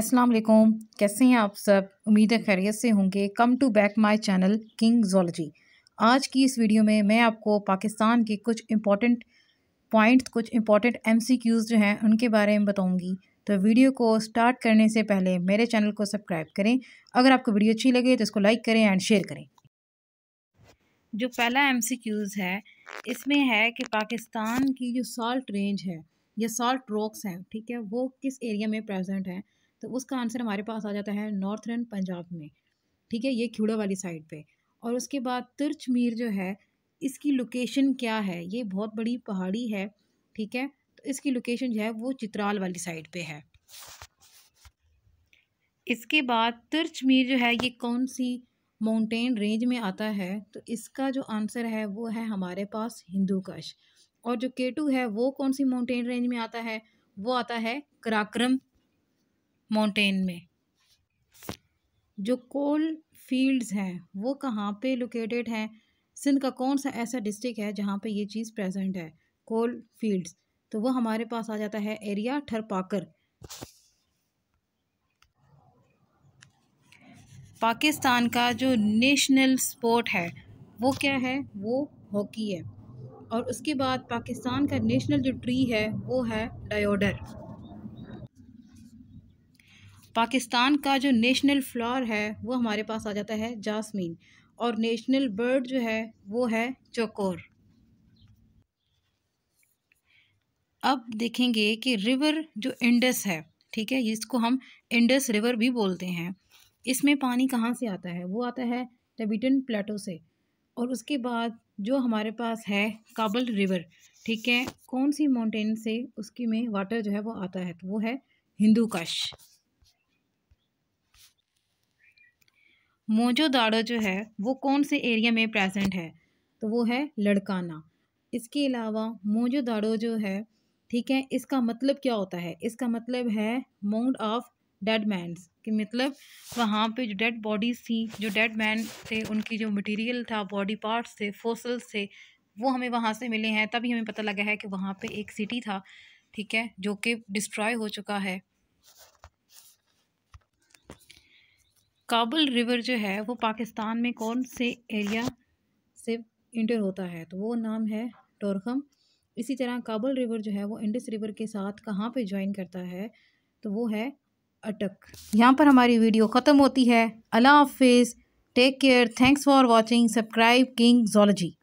अस्सलाम वालेकुम कैसे हैं आप सब उम्मीद है खैरियत से होंगे come to back my channel King Zoology आज की इस वीडियो में मैं आपको पाकिस्तान के कुछ इम्पॉर्टेंट पॉइंट्स कुछ इम्पॉर्टेंट एमसीक्यूज़ जो हैं उनके बारे में बताऊंगी तो वीडियो को स्टार्ट करने से पहले मेरे चैनल को सब्सक्राइब करें अगर आपको वीडियो अच्छी लगे तो इसको लाइक करें एंड शेयर करें जो पहला एम है इसमें है कि पाकिस्तान की जो साल्ट रेंज है या साल्ट रॉक्स हैं ठीक है वो किस एरिया में प्रेजेंट हैं तो उसका आंसर हमारे पास आ जाता है नॉर्थर्न पंजाब में ठीक है ये खिड़ा वाली साइड पे और उसके बाद तिरछ मीर जो है इसकी लोकेशन क्या है ये बहुत बड़ी पहाड़ी है ठीक है तो इसकी लोकेशन जो है वो चित्राल वाली साइड पे है इसके बाद तिरछ मीर जो है ये कौन सी माउंटेन रेंज में आता है तो इसका जो आंसर है वो है हमारे पास हिंदू कश और जो केटू है वो कौन सी माउंटेन रेंज में आता है वो आता है कराक्रम माउंटेन में जो कोल फील्ड्स हैं वो कहाँ पे लोकेटेड हैं सिंध का कौन सा ऐसा डिस्ट्रिक्ट है जहाँ पे ये चीज़ प्रेजेंट है कोल फील्ड्स तो वो हमारे पास आ जाता है एरिया ठरपाकर पाकिस्तान का जो नेशनल स्पोर्ट है वो क्या है वो हॉकी है और उसके बाद पाकिस्तान का नेशनल जो ट्री है वो है डायोडर पाकिस्तान का जो नेशनल फ्लावर है वो हमारे पास आ जाता है जासमीन और नेशनल बर्ड जो है वो है चौकोर अब देखेंगे कि रिवर जो इंडस है ठीक है इसको हम इंडस रिवर भी बोलते हैं इसमें पानी कहाँ से आता है वो आता है टबिटन प्लेटो से और उसके बाद जो हमारे पास है काबल रिवर ठीक है कौन सी माउंटेन से उसकी में वाटर जो है वो आता है तो वो है हिंदू कश मोजो दाड़ो जो है वो कौन से एरिया में प्रेजेंट है तो वो है लड़काना इसके अलावा मोजो दाड़ो जो है ठीक है इसका मतलब क्या होता है इसका मतलब है माउंड ऑफ डेड मैंस कि मतलब वहाँ पे जो डेड बॉडीज़ थी जो डेड मैन थे उनकी जो मटेरियल था बॉडी पार्ट्स थे फोसल्स थे वो हमें वहाँ से मिले हैं तभी हमें पता लगा है कि वहाँ पे एक सिटी था ठीक है जो कि डिस्ट्रॉय हो चुका है काबुल रिवर जो है वो पाकिस्तान में कौन से एरिया से इंटर होता है तो वो नाम है टोरखम इसी तरह काबुल रिवर जो है वो इंडस रिवर के साथ कहाँ पे ज्वाइन करता है तो वो है अटक यहाँ पर हमारी वीडियो ख़त्म होती है अल्लाह हाफिज़ take care thanks for watching subscribe King zoology